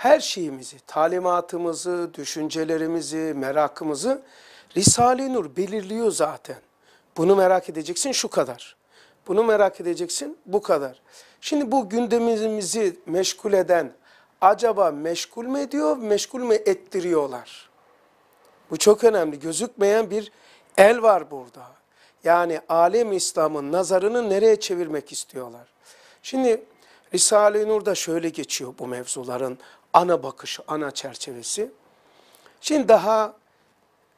her şeyimizi, talimatımızı, düşüncelerimizi, merakımızı Risale-i Nur belirliyor zaten. Bunu merak edeceksin şu kadar. Bunu merak edeceksin bu kadar. Şimdi bu gündemimizi meşgul eden acaba meşgul mü ediyor, meşgul mü ettiriyorlar? Bu çok önemli. Gözükmeyen bir el var burada. Yani alem İslam'ın nazarını nereye çevirmek istiyorlar? Şimdi Risale-i Nur'da şöyle geçiyor bu mevzuların ana bakışı, ana çerçevesi. Şimdi daha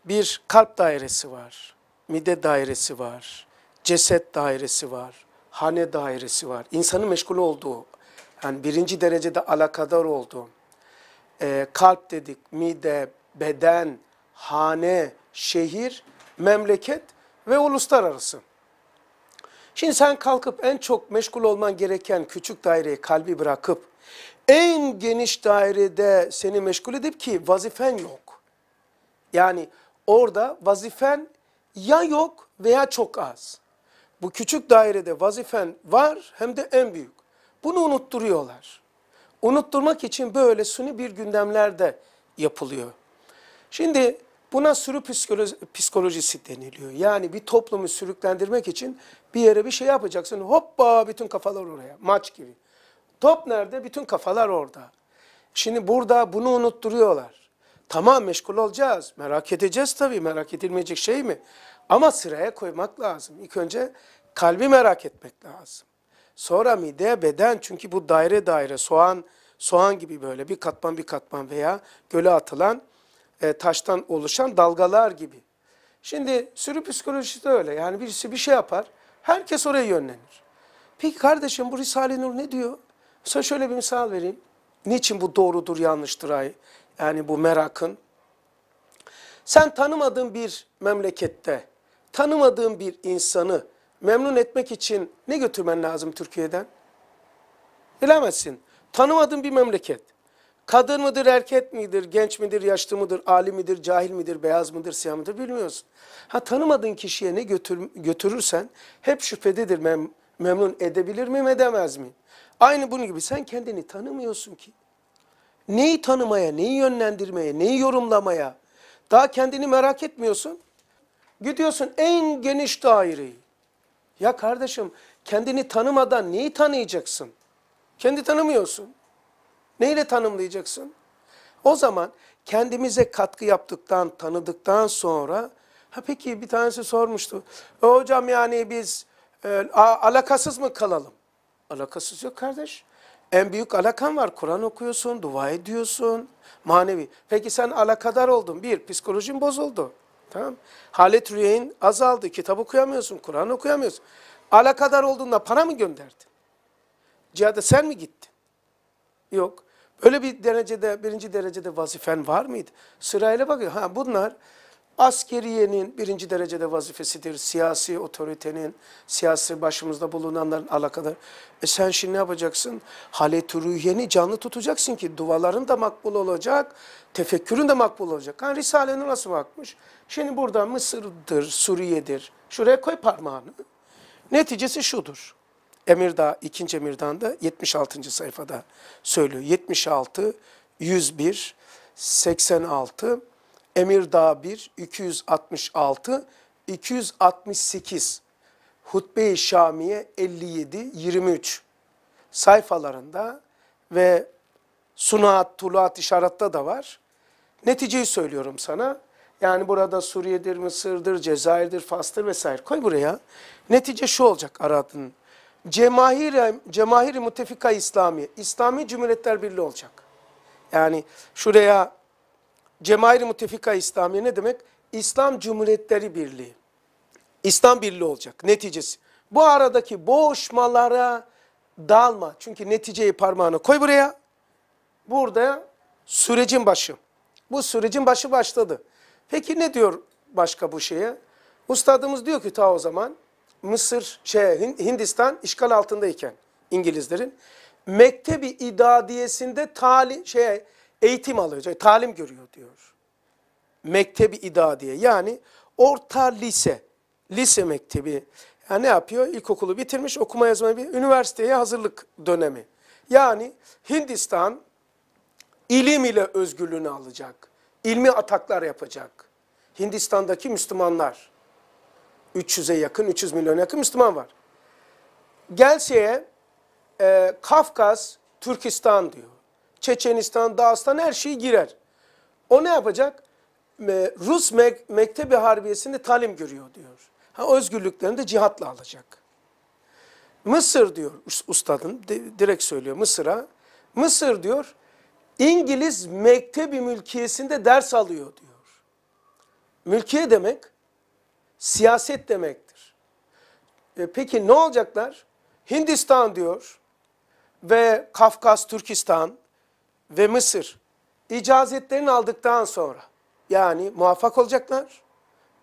bir kalp dairesi var, mide dairesi var, ceset dairesi var, hane dairesi var. İnsanın meşgul olduğu, yani birinci derecede alakadar olduğu, e, kalp dedik, mide, beden, hane, şehir, memleket ve uluslararası. Şimdi sen kalkıp en çok meşgul olman gereken küçük daireyi kalbi bırakıp en geniş dairede seni meşgul edip ki vazifen yok. Yani orada vazifen ya yok veya çok az. Bu küçük dairede vazifen var hem de en büyük. Bunu unutturuyorlar. Unutturmak için böyle suni bir gündemlerde yapılıyor. Şimdi buna sürü psikolojisi deniliyor. Yani bir toplumu sürüklendirmek için bir yere bir şey yapacaksın. Hoppa bütün kafalar oraya. Maç gibi. Top nerede? Bütün kafalar orada. Şimdi burada bunu unutturuyorlar. Tamam meşgul olacağız. Merak edeceğiz tabii. Merak edilmeyecek şey mi? Ama sıraya koymak lazım. İlk önce kalbi merak etmek lazım. Sonra mide, beden çünkü bu daire daire soğan soğan gibi böyle bir katman bir katman veya göle atılan e, taştan oluşan dalgalar gibi. Şimdi sürü psikolojisi de öyle. Yani birisi bir şey yapar, herkes oraya yönlenir. Peki kardeşim bu Risale-i Nur ne diyor? Size şöyle bir misal vereyim. Niçin bu doğrudur yanlıştır ay? Yani bu merakın. Sen tanımadığın bir memlekette, tanımadığın bir insanı memnun etmek için ne götürmen lazım Türkiye'den? Bilemezsin. Tanımadığın bir memleket. Kadın mıdır, erkek midir, genç midir, yaşlı mıdır, alim midir, cahil midir, beyaz mıdır, siyah mıdır bilmiyorsun. Ha tanımadığın kişiye ne götür, götürürsen hep şüphededir mem, memnun edebilir miyim edemez miyim? Aynı bunun gibi sen kendini tanımıyorsun ki. Neyi tanımaya, neyi yönlendirmeye, neyi yorumlamaya daha kendini merak etmiyorsun. Gidiyorsun en geniş daireyi. Ya kardeşim kendini tanımadan neyi tanıyacaksın? Kendi tanımıyorsun. Neyle tanımlayacaksın? O zaman kendimize katkı yaptıktan, tanıdıktan sonra ha peki bir tanesi sormuştu. E hocam yani biz e, alakasız mı kalalım? Alakasız yok kardeş. En büyük alakan var. Kur'an okuyorsun, dua ediyorsun, manevi. Peki sen alakadar oldun. Bir, psikolojin bozuldu. Tamam Halet rüyeyin azaldı. Kitap okuyamıyorsun, Kur'an okuyamıyorsun. Alakadar olduğunda para mı gönderdin? Cihada sen mi gittin? Yok. Öyle bir derecede, birinci derecede vazifen var mıydı? Sırayla bakıyor. Ha bunlar Askeriyenin birinci derecede vazifesidir. Siyasi otoritenin, siyasi başımızda bulunanların alakadar. E sen şimdi ne yapacaksın? Halet-i ruhiyeni canlı tutacaksın ki duaların da makbul olacak, tefekkürün de makbul olacak. Hani Risale'nin nasıl bakmış? Şimdi burada Mısır'dır, Suriye'dir. Şuraya koy parmağını. Neticesi şudur. Emirdağ, ikinci Emirdağ'da 76. sayfada söylüyor. 76, 101, 86, Emirdağ 1, 266, 268, Hutbe-i Şamiye 57, 23 sayfalarında ve Sunaat, Tuluat, İşarat'ta da var. Neticeyi söylüyorum sana. Yani burada Suriye'dir, Mısır'dır, Cezayir'dir, Fas'tır vesaire. Koy buraya. Netice şu olacak aradın. Cemahir, Cemahir-i Müttefika İslami, İslami Cumhuriyetler Birliği olacak. Yani şuraya Cemair-i Müttefika İslamiye ne demek? İslam Cumhuriyetleri Birliği. İslam Birliği olacak neticesi. Bu aradaki boğuşmalara dalma. Çünkü neticeyi parmağına koy buraya. Burada sürecin başı. Bu sürecin başı başladı. Peki ne diyor başka bu şeye? Ustadımız diyor ki ta o zaman Mısır, şey, Hindistan işgal altındayken İngilizlerin Mektebi İdadiyesinde tali, şey, eğitim alıyor, talim görüyor diyor. Mektebi idadiye yani orta lise, lise mektebi. Yani ne yapıyor? İlkokulu bitirmiş, okuma yazma bir üniversiteye hazırlık dönemi. Yani Hindistan ilim ile özgürlüğünü alacak. İlmi ataklar yapacak. Hindistan'daki Müslümanlar 300'e yakın, 300 milyon yakın Müslüman var. gelseye e, Kafkas, Türkistan diyor. Çeçenistan, Dağıstan her şeyi girer. O ne yapacak? Rus mek Mektebi Harbiyesi'nde talim görüyor diyor. Ha, özgürlüklerini de cihatla alacak. Mısır diyor ustadın direkt söylüyor Mısır'a. Mısır diyor İngiliz Mektebi Mülkiyesi'nde ders alıyor diyor. Mülkiye demek siyaset demektir. E, peki ne olacaklar? Hindistan diyor ve Kafkas, Türkistan ve Mısır icazetlerini aldıktan sonra yani muvaffak olacaklar.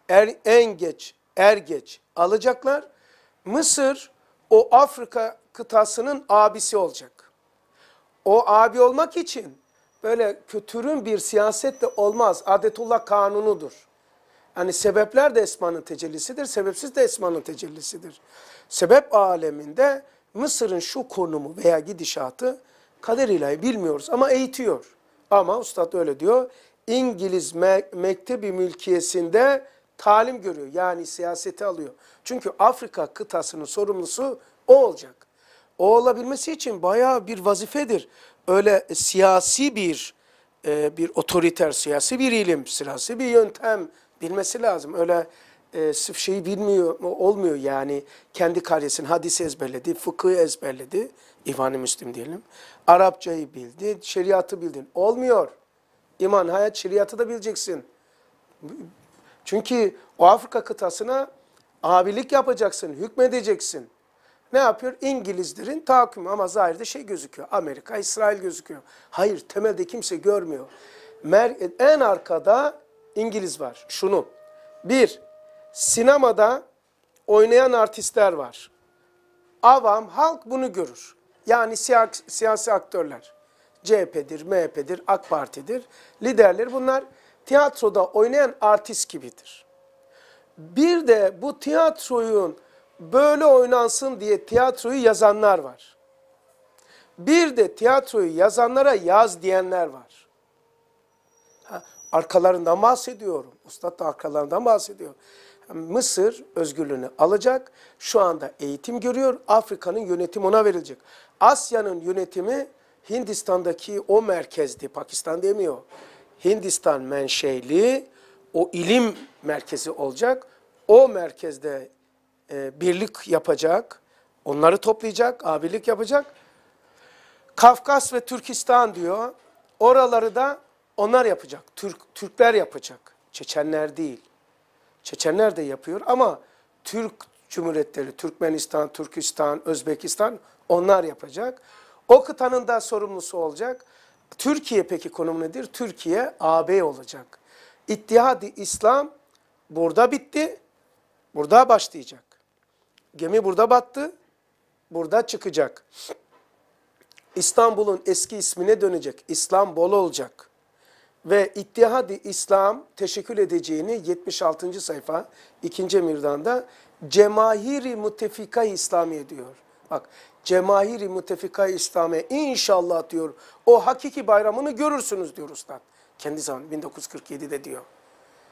Er, en geç, er geç alacaklar. Mısır o Afrika kıtasının abisi olacak. O abi olmak için böyle kötürün bir siyaset de olmaz. Adetullah kanunudur. Yani sebepler de esmanın tecellisidir, sebepsiz de esmanın tecellisidir. Sebep aleminde Mısır'ın şu konumu veya gidişatı Kader ilahi bilmiyoruz ama eğitiyor. Ama ustad öyle diyor. İngiliz me mektebi mülkiyesinde talim görüyor. Yani siyaseti alıyor. Çünkü Afrika kıtasının sorumlusu o olacak. O olabilmesi için bayağı bir vazifedir. Öyle siyasi bir e, bir otoriter siyasi bir ilim, siyasi bir yöntem bilmesi lazım. Öyle e, şeyi bilmiyor, olmuyor yani kendi karyesini hadis ezberledi, fıkıh ezberledi, İvan-ı Müslim diyelim. Arapçayı bildi, şeriatı bildin. Olmuyor. İman, hayat, şeriatı da bileceksin. Çünkü o Afrika kıtasına abilik yapacaksın, hükmedeceksin. Ne yapıyor? İngilizlerin tahakkümü ama zahirde şey gözüküyor. Amerika, İsrail gözüküyor. Hayır, temelde kimse görmüyor. En arkada İngiliz var. Şunu. Bir, sinemada oynayan artistler var. Avam, halk bunu görür. Yani siyasi aktörler. CHP'dir, MHP'dir, AK Parti'dir. Liderler bunlar tiyatroda oynayan artist gibidir. Bir de bu tiyatroyun böyle oynansın diye tiyatroyu yazanlar var. Bir de tiyatroyu yazanlara yaz diyenler var. Ha, arkalarından bahsediyorum. Usta da arkalarından bahsediyor. Mısır özgürlüğünü alacak. Şu anda eğitim görüyor. Afrika'nın yönetimi ona verilecek. Asya'nın yönetimi Hindistan'daki o merkezdi. Pakistan demiyor. Hindistan menşeli o ilim merkezi olacak. O merkezde e, birlik yapacak. Onları toplayacak, abilik yapacak. Kafkas ve Türkistan diyor. Oraları da onlar yapacak. Türk Türkler yapacak. Çeçenler değil. Çeçenler de yapıyor ama Türk Cumhuriyetleri, Türkmenistan, Türkistan, Özbekistan onlar yapacak. O kıtanın da sorumlusu olacak. Türkiye peki konum nedir? Türkiye AB olacak. İttihadi İslam burada bitti, burada başlayacak. Gemi burada battı, burada çıkacak. İstanbul'un eski ismine dönecek. İstanbul olacak ve İttihad-ı İslam teşekkül edeceğini 76. sayfa 2. Emir'dan'da Cemahiri Müttefika İslami diyor. Bak Cemahiri Müttefika İslami inşallah diyor o hakiki bayramını görürsünüz diyor Üstad. Kendi zaman 1947'de diyor.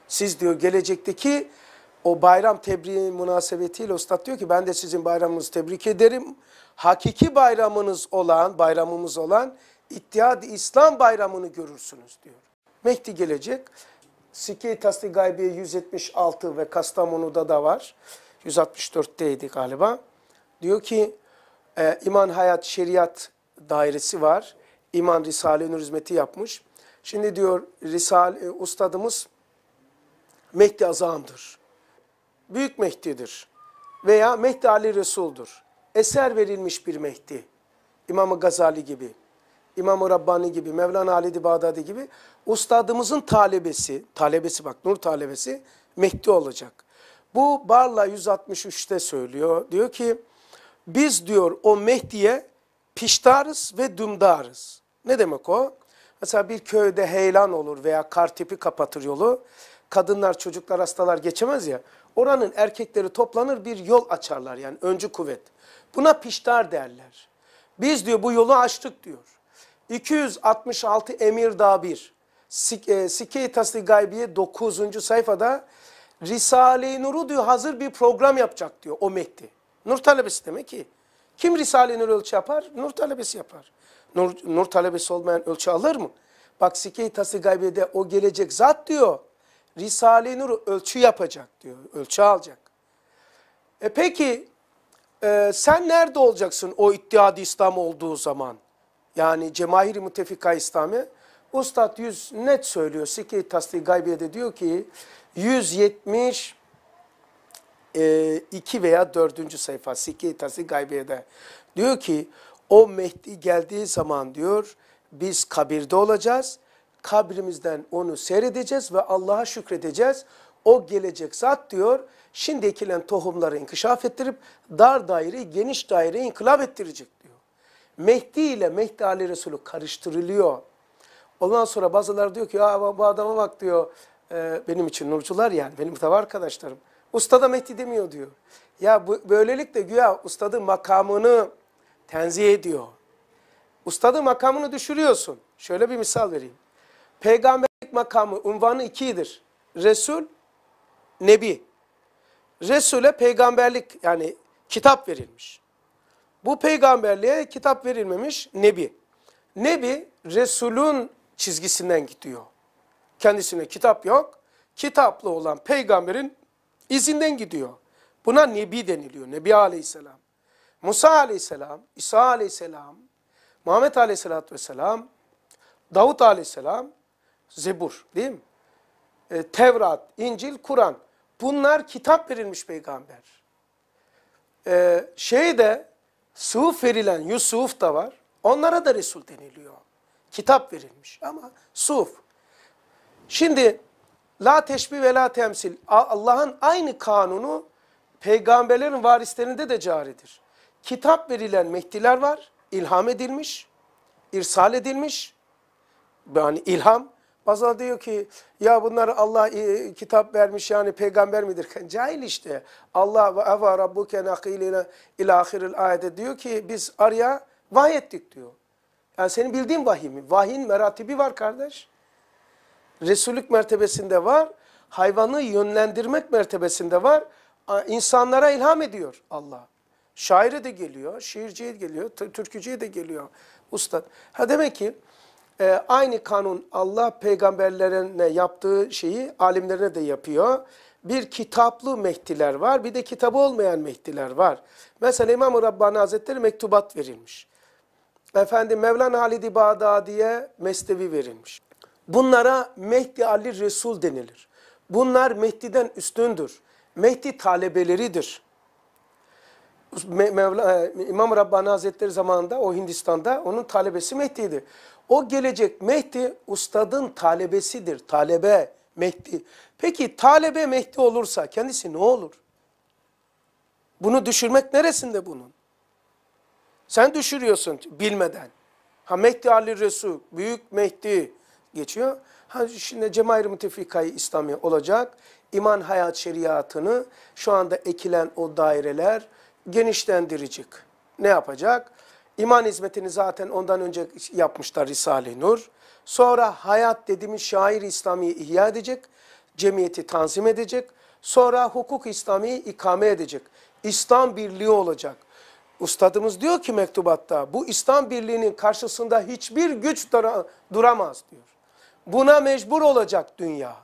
Siz diyor gelecekteki o bayram tebriği münasebetiyle Üstad diyor ki ben de sizin bayramınızı tebrik ederim. Hakiki bayramınız olan, bayramımız olan İttihad-ı İslam bayramını görürsünüz diyor. Mehdi gelecek. Sike Tasdik Gaybiye 176 ve Kastamonu'da da var. 164'teydi galiba. Diyor ki e, İman Hayat Şeriat Dairesi var. İman Risale i Nur Hizmeti yapmış. Şimdi diyor Risale e, Ustadımız Mehdi Azam'dır. Büyük Mehdi'dir. Veya Mehdi Ali Resul'dur. Eser verilmiş bir Mehdi. İmam-ı Gazali gibi. İmam-ı Rabbani gibi, Mevlana Halid-i Bağdadi gibi ustadımızın talebesi, talebesi bak nur talebesi Mehdi olacak. Bu Barla 163'te söylüyor. Diyor ki biz diyor o Mehdi'ye piştarız ve dümdarız. Ne demek o? Mesela bir köyde heyelan olur veya kar tipi kapatır yolu. Kadınlar, çocuklar, hastalar geçemez ya. Oranın erkekleri toplanır bir yol açarlar yani öncü kuvvet. Buna piştar derler. Biz diyor bu yolu açtık diyor. 266 emir daha bir. Sik, e, Sikke-i Gaybiye 9. sayfada Risale-i Nur'u diyor hazır bir program yapacak diyor o mekti. Nur talebesi demek ki. Kim Risale-i Nur ölçü yapar? Nur talebesi yapar. Nur, nur talebesi olmayan ölçü alır mı? Bak Sikke-i Tasdik Gaybiye'de o gelecek zat diyor. Risale-i Nur'u ölçü yapacak diyor. Ölçü alacak. E peki e, sen nerede olacaksın o iddiadı İslam olduğu zaman? Yani Cemahir-i Müttefika İslami Ustad 100 net söylüyor. Sikri Tasdik Gaybiye'de diyor ki 172 e, veya 4. sayfa Sikri Tasdik Gaybiye'de diyor ki o Mehdi geldiği zaman diyor biz kabirde olacağız. Kabrimizden onu seyredeceğiz ve Allah'a şükredeceğiz. O gelecek zat diyor şimdi ekilen tohumları inkişaf ettirip dar daireyi geniş daireyi inkılap ettirecek diyor. Mehdi ile Mehdi Ali Resulü karıştırılıyor. Ondan sonra bazıları diyor ki ya bu adama bak diyor e, benim için nurcular yani benim tabi arkadaşlarım. Usta da Mehdi demiyor diyor. Ya bu, böylelikle güya ustadı makamını tenzih ediyor. Ustadın makamını düşürüyorsun. Şöyle bir misal vereyim. Peygamberlik makamı, unvanı ikidir. Resul, Nebi. Resul'e peygamberlik yani kitap verilmiş. Bu peygamberliğe kitap verilmemiş Nebi. Nebi Resul'ün çizgisinden gidiyor. Kendisine kitap yok. Kitaplı olan peygamberin izinden gidiyor. Buna Nebi deniliyor. Nebi aleyhisselam. Musa aleyhisselam, İsa aleyhisselam, Muhammed aleyhisselatü vesselam, Davut aleyhisselam, Zebur değil mi? E, Tevrat, İncil, Kur'an. Bunlar kitap verilmiş peygamber. E, şeyde Suf verilen Yusuf da var. Onlara da Resul deniliyor. Kitap verilmiş ama suf. Şimdi la teşbih ve la temsil. Allah'ın aynı kanunu peygamberlerin varislerinde de caridir. Kitap verilen mehdiler var. ilham edilmiş, irsal edilmiş. Yani ilham Bazıları diyor ki ya bunlar Allah e, kitap vermiş yani peygamber midir? Cahil işte. Allah ve eva rabbuke nakil ila ahiril ayete diyor ki biz araya vahy ettik diyor. Yani senin bildiğin vahiy mi? Vahyin meratibi var kardeş. Resullük mertebesinde var. Hayvanı yönlendirmek mertebesinde var. İnsanlara ilham ediyor Allah. Şaire de geliyor, şiirciye de geliyor, türkücüye de geliyor. Ustad. Ha demek ki e, aynı kanun Allah peygamberlerine yaptığı şeyi alimlerine de yapıyor. Bir kitaplı mehdiler var, bir de kitabı olmayan mehdiler var. Mesela İmam-ı Rabbani Hazretleri mektubat verilmiş. Efendim Mevlana Halid-i Bağdadi'ye mesnevi verilmiş. Bunlara Mehdi Ali Resul denilir. Bunlar Mehdi'den üstündür. Mehdi talebeleridir. Mevla, e, İmam Rabbani Hazretleri zamanında o Hindistan'da onun talebesi Mehdi'ydi. O gelecek Mehdi ustadın talebesidir. Talebe Mehdi. Peki talebe Mehdi olursa kendisi ne olur? Bunu düşürmek neresinde bunun? Sen düşürüyorsun bilmeden. Ha Mehdi Ali Resul, Büyük Mehdi geçiyor. Ha şimdi Cemair Mütefikayı İslami olacak. İman hayat şeriatını şu anda ekilen o daireler, genişlendirecek. Ne yapacak? İman hizmetini zaten ondan önce yapmışlar Risale-i Nur. Sonra hayat dediğimiz şair İslami'yi ihya edecek, cemiyeti tanzim edecek. Sonra hukuk İslami'yi ikame edecek. İslam birliği olacak. Ustadımız diyor ki mektubatta bu İslam birliğinin karşısında hiçbir güç dura duramaz diyor. Buna mecbur olacak dünya.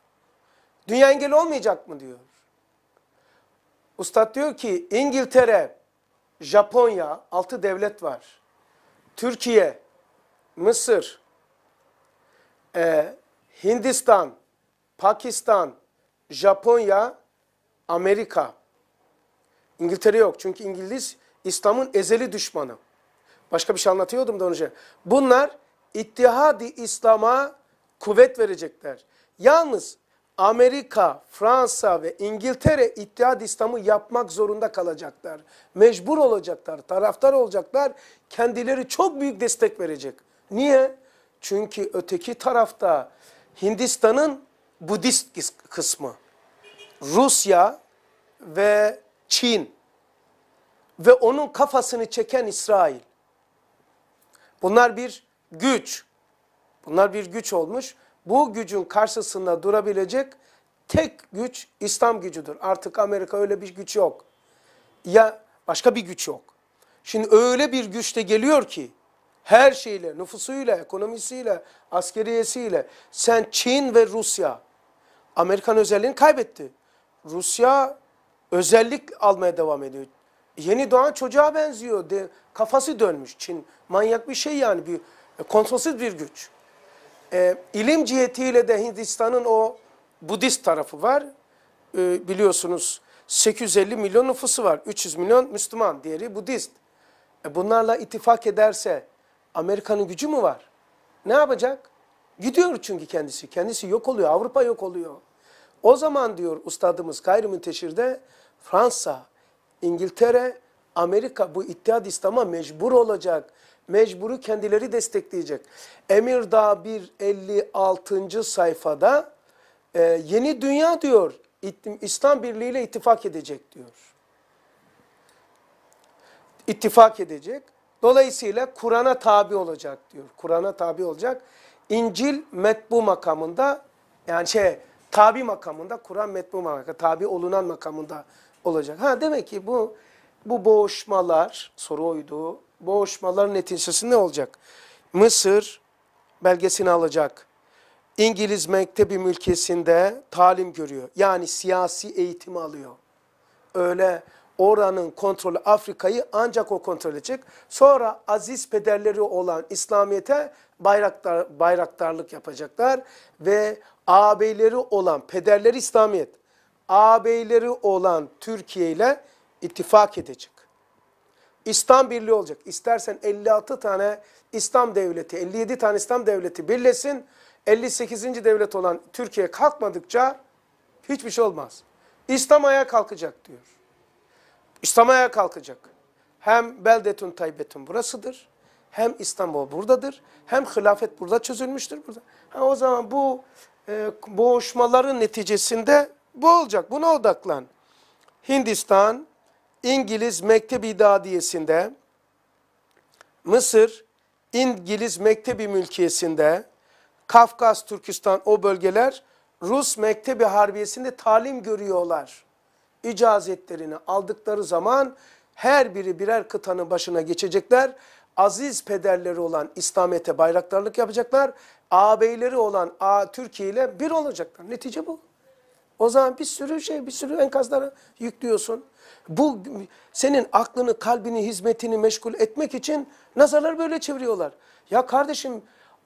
Dünya engel olmayacak mı diyor. Ustad diyor ki İngiltere, Japonya, altı devlet var. Türkiye, Mısır, e, Hindistan, Pakistan, Japonya, Amerika. İngiltere yok çünkü İngiliz İslam'ın ezeli düşmanı. Başka bir şey anlatıyordum da önce. Bunlar ittihadi İslam'a kuvvet verecekler. Yalnız Amerika, Fransa ve İngiltere İttihat İslam'ı yapmak zorunda kalacaklar. Mecbur olacaklar, taraftar olacaklar. Kendileri çok büyük destek verecek. Niye? Çünkü öteki tarafta Hindistan'ın Budist kısmı, Rusya ve Çin ve onun kafasını çeken İsrail. Bunlar bir güç. Bunlar bir güç olmuş bu gücün karşısında durabilecek tek güç İslam gücüdür. Artık Amerika öyle bir güç yok. Ya başka bir güç yok. Şimdi öyle bir güç de geliyor ki her şeyle, nüfusuyla, ekonomisiyle, askeriyesiyle sen Çin ve Rusya Amerikan özelliğini kaybetti. Rusya özellik almaya devam ediyor. Yeni doğan çocuğa benziyor. De, kafası dönmüş Çin. Manyak bir şey yani. Bir, kontrolsüz bir güç. E, ilim cihetiyle de Hindistan'ın o Budist tarafı var. E, biliyorsunuz 850 milyon nüfusu var. 300 milyon Müslüman, diğeri Budist. E, bunlarla ittifak ederse Amerika'nın gücü mü var? Ne yapacak? Gidiyor çünkü kendisi. Kendisi yok oluyor. Avrupa yok oluyor. O zaman diyor ustadımız gayrimünteşirde Fransa, İngiltere, Amerika bu İttihat İslam'a mecbur olacak mecburu kendileri destekleyecek. Emirdağ 156. sayfada e, yeni dünya diyor İslam Birliği ile ittifak edecek diyor. İttifak edecek. Dolayısıyla Kur'an'a tabi olacak diyor. Kur'an'a tabi olacak. İncil metbu makamında yani şey tabi makamında Kur'an metbu makamında tabi olunan makamında olacak. Ha demek ki bu bu boğuşmalar soru oydu boğuşmaların neticesi ne olacak? Mısır belgesini alacak. İngiliz mektebi mülkesinde talim görüyor. Yani siyasi eğitimi alıyor. Öyle oranın kontrolü Afrika'yı ancak o kontrol edecek. Sonra aziz pederleri olan İslamiyet'e bayraktar, bayraktarlık yapacaklar. Ve ağabeyleri olan pederleri İslamiyet, ağabeyleri olan Türkiye ile ittifak edecek. İslam birliği olacak. İstersen 56 tane İslam devleti, 57 tane İslam devleti birleşsin. 58. devlet olan Türkiye kalkmadıkça hiçbir şey olmaz. İslam ayağa kalkacak diyor. İslam ayağa kalkacak. Hem Beldetun Taybetun burasıdır. Hem İstanbul buradadır. Hem hilafet burada çözülmüştür burada. Ha, o zaman bu e, boğuşmaların neticesinde bu olacak. Buna odaklan. Hindistan, İngiliz Mektebi Dadiyesi'nde, Mısır İngiliz Mektebi Mülkiyesi'nde, Kafkas, Türkistan o bölgeler Rus Mektebi Harbiyesi'nde talim görüyorlar. İcazetlerini aldıkları zaman her biri birer kıtanın başına geçecekler. Aziz pederleri olan İslamiyet'e bayraktarlık yapacaklar. Ağabeyleri olan A Türkiye ile bir olacaklar. Netice bu. O zaman bir sürü şey, bir sürü enkazlara yüklüyorsun. Bu senin aklını, kalbini, hizmetini meşgul etmek için nazarları böyle çeviriyorlar. Ya kardeşim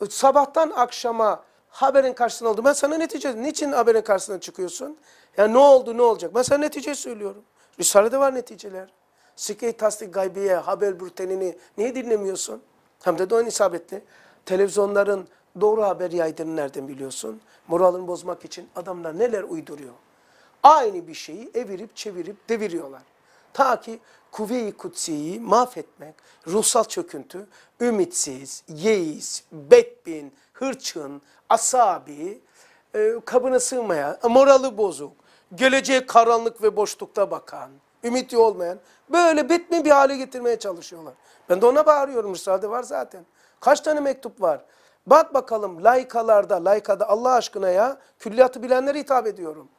sabahtan akşama haberin karşısına oldu. Ben sana netice, niçin haberin karşısına çıkıyorsun? Ya ne oldu, ne olacak? Ben sana netice söylüyorum. Risale'de var neticeler. Sike-i Tasdik Gaybiye, haber bültenini niye dinlemiyorsun? Hem de doğan isabetli. Televizyonların doğru haber yaydığını nereden biliyorsun? Moralını bozmak için adamlar neler uyduruyor? aynı bir şeyi evirip çevirip deviriyorlar. Ta ki kuvve-i kutsiyi mahvetmek, ruhsal çöküntü, ümitsiz, yeis, bedbin, hırçın, asabi, e, kabına sığmayan, moralı bozuk, geleceğe karanlık ve boşlukta bakan, ümitli olmayan, böyle bitme bir hale getirmeye çalışıyorlar. Ben de ona bağırıyorum, müsaade var zaten. Kaç tane mektup var? Bak bakalım laykalarda, laykada Allah aşkına ya, külliyatı bilenlere hitap ediyorum.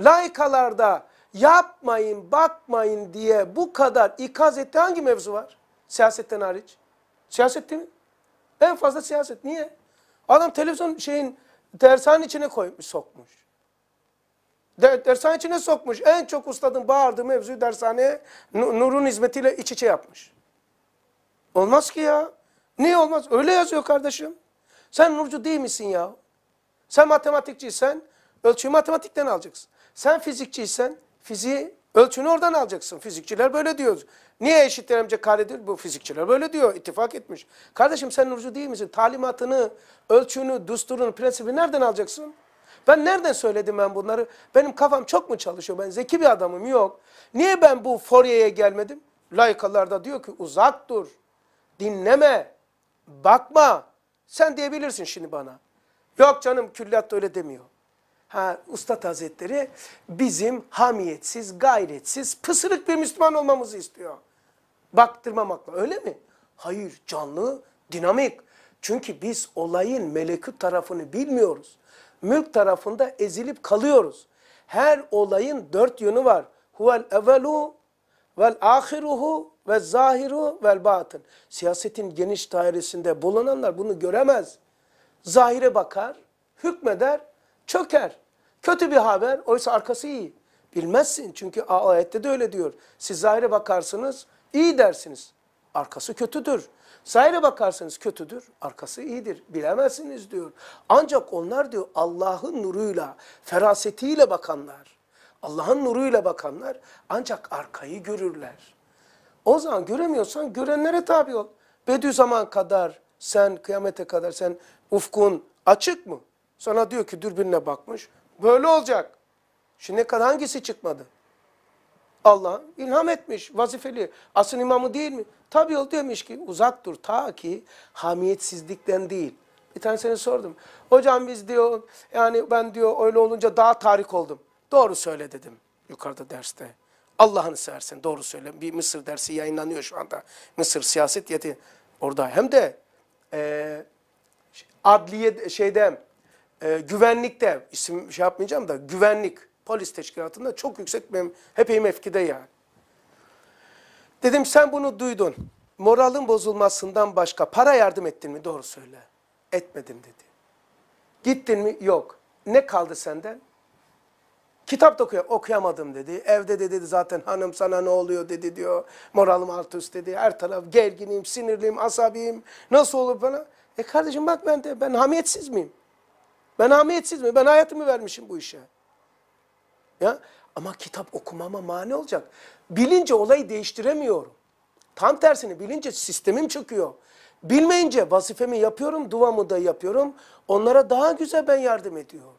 Laikalarda yapmayın, bakmayın diye bu kadar ikaz etti hangi mevzu var? Siyasetten hariç. Siyaset değil mi? En fazla siyaset. Niye? Adam televizyon şeyin dershanenin içine koymuş, sokmuş. De, dershane içine sokmuş. En çok ustadın bağırdığı mevzuyu dershaneye Nur'un hizmetiyle iç içe yapmış. Olmaz ki ya. Niye olmaz? Öyle yazıyor kardeşim. Sen Nurcu değil misin ya? Sen matematikçiysen ölçüyü matematikten alacaksın. Sen fizikçiysen fiziği ölçünü oradan alacaksın. Fizikçiler böyle diyor. Niye eşitlenemeyecek karedir? Bu fizikçiler böyle diyor. İttifak etmiş. Kardeşim sen nurcu değil misin? Talimatını, ölçünü, düsturunu, prensibi nereden alacaksın? Ben nereden söyledim ben bunları? Benim kafam çok mu çalışıyor? Ben zeki bir adamım yok. Niye ben bu Fouriye'ye gelmedim? Layıkalar da diyor ki uzak dur. Dinleme. Bakma. Sen diyebilirsin şimdi bana. Yok canım külliyat öyle demiyor. Ha, Ustad Hazretleri bizim hamiyetsiz, gayretsiz, pısırık bir Müslüman olmamızı istiyor. Baktırmamakla öyle mi? Hayır, canlı, dinamik. Çünkü biz olayın melekut tarafını bilmiyoruz. Mülk tarafında ezilip kalıyoruz. Her olayın dört yönü var. Huvel evvelu vel ahiruhu ve zahiru vel batın. Siyasetin geniş dairesinde bulunanlar bunu göremez. Zahire bakar, hükmeder, çöker. Kötü bir haber oysa arkası iyi. Bilmezsin çünkü ayette de öyle diyor. Siz zahire bakarsınız iyi dersiniz. Arkası kötüdür. Zahire bakarsınız kötüdür, arkası iyidir. Bilemezsiniz diyor. Ancak onlar diyor Allah'ın nuruyla, ferasetiyle bakanlar, Allah'ın nuruyla bakanlar ancak arkayı görürler. O zaman göremiyorsan görenlere tabi ol. Bediüzzaman kadar sen kıyamete kadar sen ufkun açık mı? Sana diyor ki dürbünle bakmış. Böyle olacak. Şimdi kadar hangisi çıkmadı? Allah ilham etmiş vazifeli. Asıl imamı değil mi? Tabi ol demiş ki uzak dur ta ki hamiyetsizlikten değil. Bir tane tanesini sordum. Hocam biz diyor yani ben diyor öyle olunca daha tarih oldum. Doğru söyle dedim yukarıda derste. Allah'ını seversen doğru söyle. Bir Mısır dersi yayınlanıyor şu anda. Mısır siyaset yeti orada. Hem de e, adliye şeyde e, güvenlikte isim şey yapmayacağım da güvenlik polis teşkilatında çok yüksek benim hepey mefkide yani. Dedim sen bunu duydun. Moralin bozulmasından başka para yardım ettin mi? Doğru söyle. Etmedim dedi. Gittin mi? Yok. Ne kaldı senden? Kitap da okuyam okuyamadım dedi. Evde de dedi zaten hanım sana ne oluyor dedi diyor. Moralim alt üst dedi. Her taraf gerginim, sinirliyim, asabiyim. Nasıl olur bana? E kardeşim bak ben de ben hamiyetsiz miyim? Ben hamiyetsiz mi? Ben hayatımı vermişim bu işe. Ya ama kitap okumama mani olacak. Bilince olayı değiştiremiyorum. Tam tersini bilince sistemim çöküyor. Bilmeyince vazifemi yapıyorum, duvamı da yapıyorum. Onlara daha güzel ben yardım ediyorum.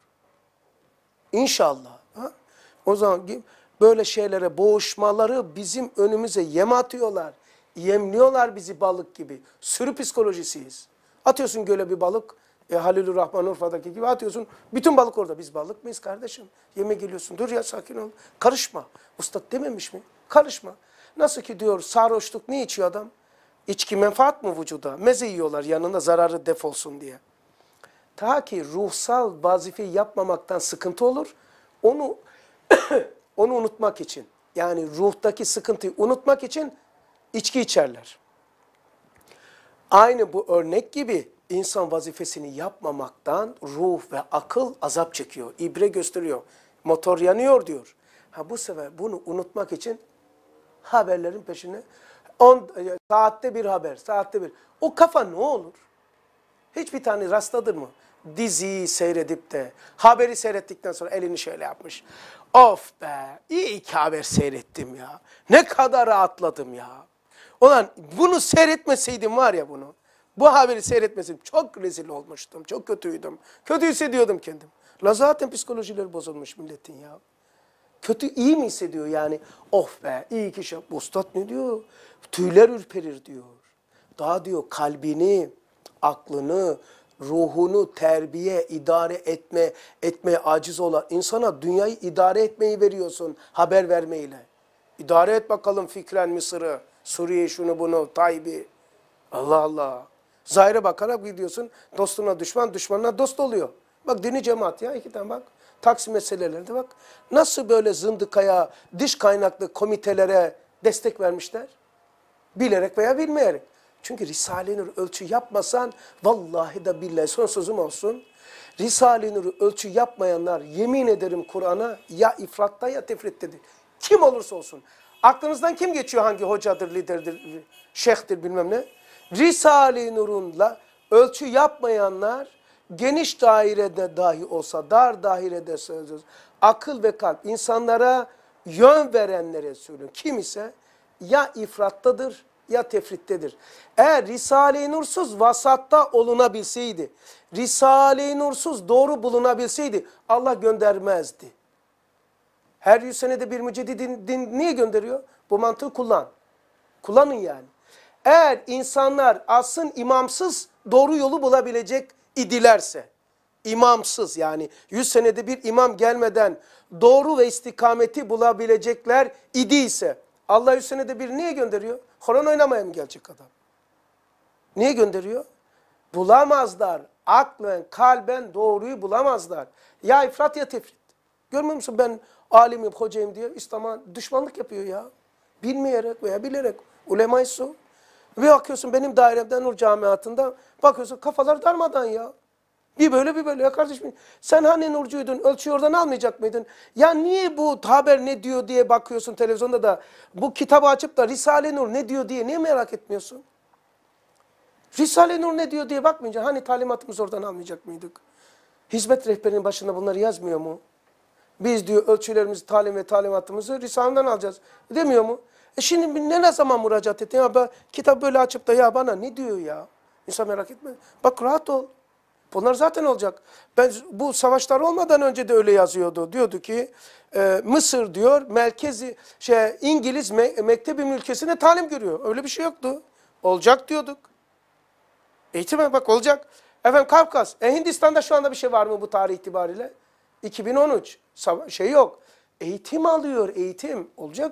İnşallah. Ha? O zaman böyle şeylere boğuşmaları bizim önümüze yem atıyorlar. Yemliyorlar bizi balık gibi. Sürü psikolojisiyiz. Atıyorsun göle bir balık, e, Halilur Rahman Urfa'daki gibi atıyorsun. Bütün balık orada. Biz balık mıyız kardeşim? Yeme geliyorsun. Dur ya sakin ol. Karışma. Ustad dememiş mi? Karışma. Nasıl ki diyor sarhoşluk ne içiyor adam? İçki menfaat mı vücuda? Meze yiyorlar yanında zararı defolsun diye. Ta ki ruhsal vazifeyi yapmamaktan sıkıntı olur. Onu onu unutmak için. Yani ruhtaki sıkıntıyı unutmak için içki içerler. Aynı bu örnek gibi insan vazifesini yapmamaktan ruh ve akıl azap çekiyor. İbre gösteriyor. Motor yanıyor diyor. Ha bu sefer bunu unutmak için haberlerin peşine on, e, saatte bir haber, saatte bir. O kafa ne olur? Hiçbir tane rastladın mı? Diziyi seyredip de haberi seyrettikten sonra elini şöyle yapmış. Of be iyi ki haber seyrettim ya. Ne kadar rahatladım ya. Ulan bunu seyretmeseydim var ya bunu. Bu haberi seyretmesin. Çok rezil olmuştum. Çok kötüydüm. Kötü hissediyordum kendim. La zaten psikolojileri bozulmuş milletin ya. Kötü iyi mi hissediyor yani? Of be iyi kişi şey. Ustad ne diyor? Tüyler ürperir diyor. Daha diyor kalbini, aklını, ruhunu terbiye, idare etme, etmeye aciz olan insana dünyayı idare etmeyi veriyorsun haber vermeyle. İdare et bakalım fikren Mısır'ı, Suriye şunu bunu, Tayyip'i. Allah Allah. Zahire bakarak gidiyorsun. Dostuna düşman, düşmanına dost oluyor. Bak dini cemaat ya iki tane bak. Taksim meselelerinde bak. Nasıl böyle zındıkaya, dış kaynaklı komitelere destek vermişler? Bilerek veya bilmeyerek. Çünkü Risale-i Nur ölçü yapmasan vallahi da billahi son sözüm olsun. Risale-i Nur'u ölçü yapmayanlar yemin ederim Kur'an'a ya ifratta ya tefrittedir. Kim olursa olsun. Aklınızdan kim geçiyor hangi hocadır, liderdir, şeyhtir bilmem ne. Risale-i Nur'unla ölçü yapmayanlar geniş dairede dahi olsa, dar dairede söylüyoruz. Akıl ve kalp insanlara yön verenlere söylüyor. Kim ise ya ifrattadır ya tefrittedir. Eğer Risale-i Nursuz vasatta olunabilseydi, Risale-i Nursuz doğru bulunabilseydi Allah göndermezdi. Her yüz senede bir mücedidin din, niye gönderiyor? Bu mantığı kullan. Kullanın yani. Eğer insanlar asın imamsız doğru yolu bulabilecek idilerse, imamsız yani 100 senede bir imam gelmeden doğru ve istikameti bulabilecekler idiyse Allah 100 senede bir niye gönderiyor? Horon oynamaya mı gelecek adam? Niye gönderiyor? Bulamazlar. Aklen, kalben doğruyu bulamazlar. Ya ifrat ya tefrit. Görmüyor musun ben alimim, hocayım diye İslam'a düşmanlık yapıyor ya. Bilmeyerek veya bilerek. Ulema-i bir bakıyorsun benim dairemden Nur Camiatı'nda bakıyorsun kafalar darmadan ya. Bir böyle bir böyle ya kardeşim sen hani Nurcu'ydun ölçüyü oradan almayacak mıydın? Ya niye bu haber ne diyor diye bakıyorsun televizyonda da bu kitabı açıp da Risale Nur ne diyor diye niye merak etmiyorsun? Risale Nur ne diyor diye bakmayınca hani talimatımızı oradan almayacak mıydık? Hizmet rehberinin başında bunları yazmıyor mu? Biz diyor ölçülerimizi, talim ve talimatımızı Risale'den alacağız. Demiyor mu? E şimdi ne, ne zaman müracaat ettin? Ya ben, kitap böyle açıp da ya bana ne diyor ya? İnsan merak etme. Bak rahat ol. Bunlar zaten olacak. Ben bu savaşlar olmadan önce de öyle yazıyordu. Diyordu ki e, Mısır diyor merkezi şey İngiliz me mektebi ülkesine talim görüyor. Öyle bir şey yoktu. Olacak diyorduk. Eğitime bak olacak. Efendim Kafkas. E Hindistan'da şu anda bir şey var mı bu tarih itibariyle? 2013. Şey yok. Eğitim alıyor eğitim. Olacak.